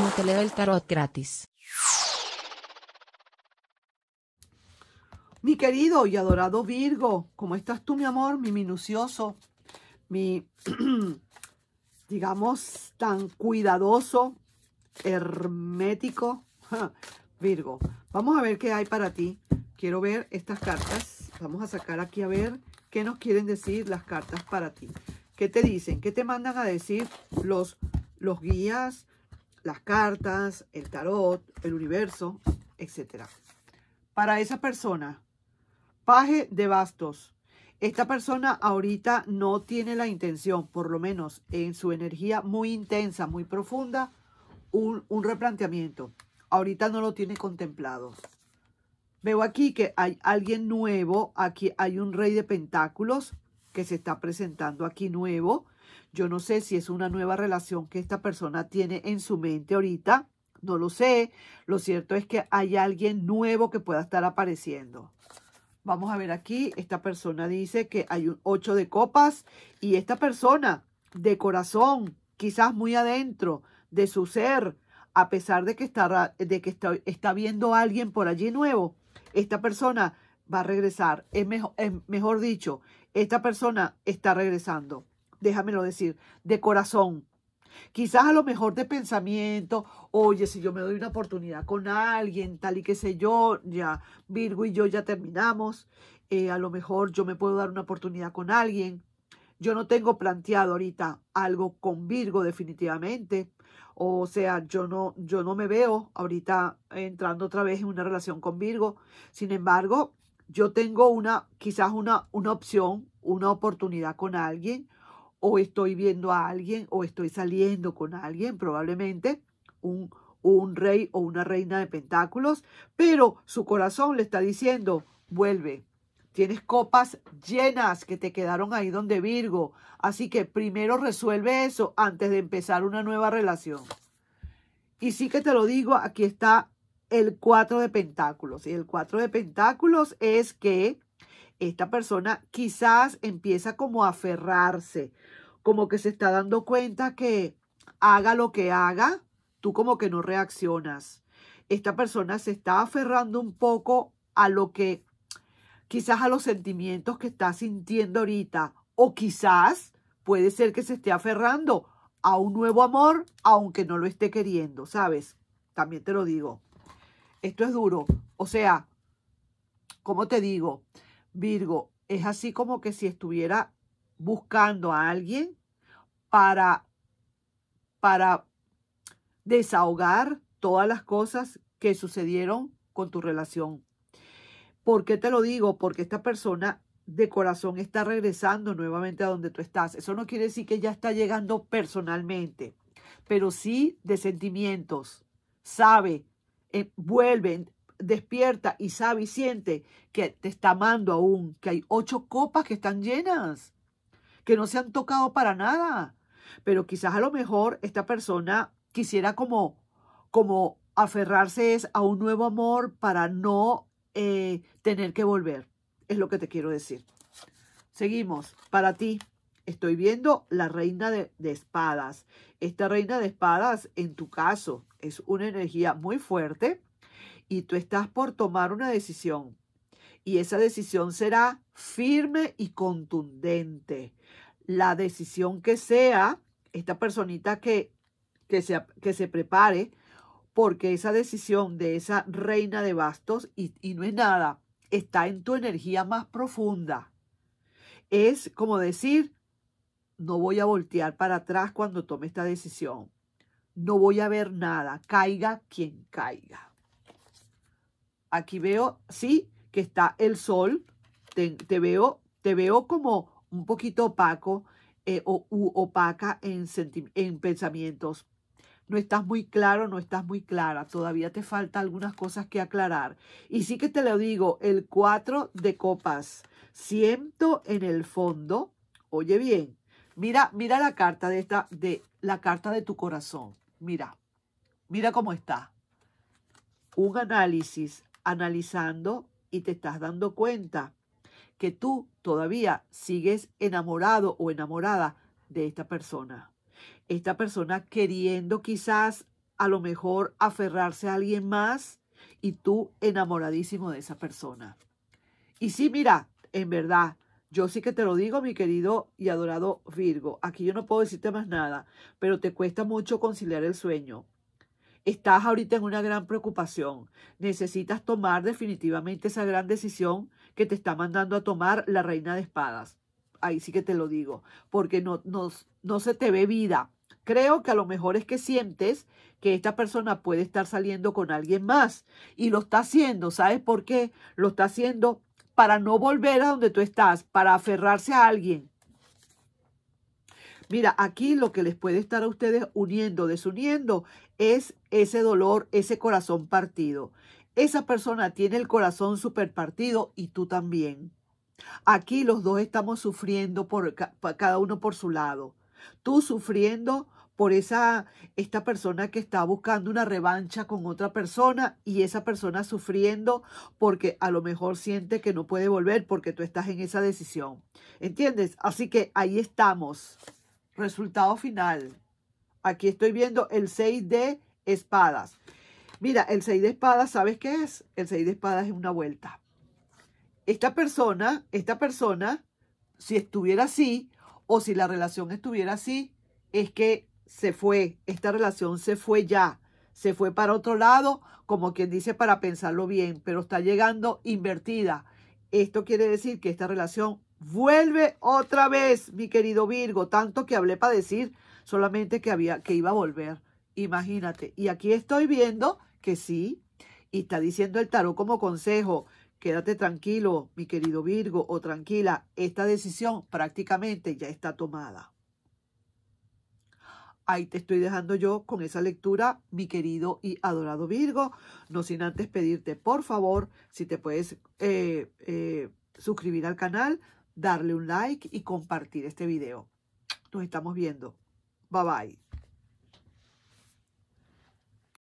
como te leo el tarot gratis. Mi querido y adorado Virgo, ¿cómo estás tú, mi amor? Mi minucioso, mi, digamos, tan cuidadoso, hermético Virgo. Vamos a ver qué hay para ti. Quiero ver estas cartas. Vamos a sacar aquí a ver qué nos quieren decir las cartas para ti. ¿Qué te dicen? ¿Qué te mandan a decir los, los guías, las cartas, el tarot, el universo, etc. Para esa persona, paje de bastos. Esta persona ahorita no tiene la intención, por lo menos en su energía muy intensa, muy profunda, un, replanteamiento. Ahorita no lo tiene contemplado. Veo aquí que hay alguien nuevo, aquí hay un rey de pentáculos, que se está presentando aquí nuevo. Yo no sé si es una nueva relación que esta persona tiene en su mente ahorita. No lo sé. Lo cierto es que hay alguien nuevo que pueda estar apareciendo. Vamos a ver aquí. Esta persona dice que hay un ocho de copas y esta persona de corazón, quizás muy adentro de su ser, a pesar de que está, de que está, viendo a alguien por allí nuevo, esta persona va a regresar. es mejor dicho, esta persona está regresando, déjamelo decir, de corazón. Quizás a lo mejor de pensamiento, oye, si yo me doy una oportunidad con alguien, tal y qué sé yo, ya Virgo y yo ya terminamos, eh, a lo mejor yo me puedo dar una oportunidad con alguien. Yo no tengo planteado ahorita algo con Virgo definitivamente. O sea, yo no, yo no me veo ahorita entrando otra vez en una relación con Virgo. Sin embargo, yo tengo una, quizás una, una opción, una oportunidad con alguien, o estoy viendo a alguien, o estoy saliendo con alguien, probablemente un, un rey o una reina de pentáculos, pero su corazón le está diciendo, vuelve, tienes copas llenas que te quedaron ahí donde Virgo, así que primero resuelve eso antes de empezar una nueva relación. Y sí que te lo digo, aquí está el cuatro de pentáculos. Y el cuatro de pentáculos es que esta persona quizás empieza como a aferrarse, como que se está dando cuenta que haga lo que haga, tú como que no reaccionas. Esta persona se está aferrando un poco a lo que, quizás a los sentimientos que está sintiendo ahorita, o quizás puede ser que se esté aferrando a un nuevo amor, aunque no lo esté queriendo, ¿sabes? También te lo digo esto es duro. O sea, como te digo, Virgo, es así como que si estuviera buscando a alguien para, para desahogar todas las cosas que sucedieron con tu relación. ¿Por qué te lo digo? Porque esta persona de corazón está regresando nuevamente a donde tú estás. Eso no quiere decir que ya está llegando personalmente, pero sí de sentimientos. Sabe eh, vuelve, despierta y sabe y siente que te está amando aún, que hay ocho copas que están llenas, que no se han tocado para nada. Pero quizás a lo mejor esta persona quisiera como, como aferrarse a un nuevo amor para no eh, tener que volver. Es lo que te quiero decir. Seguimos. Para ti estoy viendo la reina de, espadas. Esta reina de espadas, en tu caso, es una energía muy fuerte y tú estás por tomar una decisión. Y esa decisión será firme y contundente. La decisión que sea, esta personita que, se, que se prepare, porque esa decisión de esa reina de bastos, y, y no es nada, está en tu energía más profunda. Es como decir, no voy a voltear para atrás cuando tome esta decisión. No voy a ver nada, caiga quien caiga. Aquí veo, sí, que está el sol. Te, veo, te veo como un poquito opaco eh, o opaca en, pensamientos. No estás muy claro, no estás muy clara. Todavía te falta algunas cosas que aclarar. Y sí que te lo digo, el cuatro de copas. Siento en el fondo, oye bien, Mira, mira la carta de esta, de la carta de tu corazón. Mira, mira cómo está. Un análisis, analizando y te estás dando cuenta que tú todavía sigues enamorado o enamorada de esta persona. Esta persona queriendo quizás a lo mejor aferrarse a alguien más y tú enamoradísimo de esa persona. Y sí, mira, en verdad, yo sí que te lo digo, mi querido y adorado Virgo, aquí yo no puedo decirte más nada, pero te cuesta mucho conciliar el sueño. Estás ahorita en una gran preocupación. Necesitas tomar definitivamente esa gran decisión que te está mandando a tomar la reina de espadas. Ahí sí que te lo digo, porque no, no se te ve vida. Creo que a lo mejor es que sientes que esta persona puede estar saliendo con alguien más y lo está haciendo. ¿Sabes por qué? Lo está haciendo para no volver a donde tú estás, para aferrarse a alguien. Mira, aquí lo que les puede estar a ustedes uniendo, desuniendo, es ese dolor, ese corazón partido. Esa persona tiene el corazón superpartido partido y tú también. Aquí los dos estamos sufriendo por cada uno por su lado. Tú sufriendo por esa esta persona que está buscando una revancha con otra persona y esa persona sufriendo porque a lo mejor siente que no puede volver porque tú estás en esa decisión. ¿Entiendes? Así que ahí estamos. Resultado final. Aquí estoy viendo el 6 de espadas. Mira, el 6 de espadas, ¿sabes qué es? El 6 de espadas es una vuelta. Esta persona, esta persona, si estuviera así o si la relación estuviera así, es que se fue, esta relación se fue ya, se fue para otro lado, como quien dice, para pensarlo bien, pero está llegando invertida. Esto quiere decir que esta relación vuelve otra vez, mi querido Virgo, tanto que hablé para decir solamente que, había, que iba a volver, imagínate. Y aquí estoy viendo que sí, y está diciendo el tarot como consejo, quédate tranquilo, mi querido Virgo, o tranquila, esta decisión prácticamente ya está tomada ahí te estoy dejando yo con esa lectura, mi querido y adorado Virgo. No sin antes pedirte, por favor, si te puedes eh, eh, suscribir al canal, darle un like y compartir este video. Nos estamos viendo. Bye bye.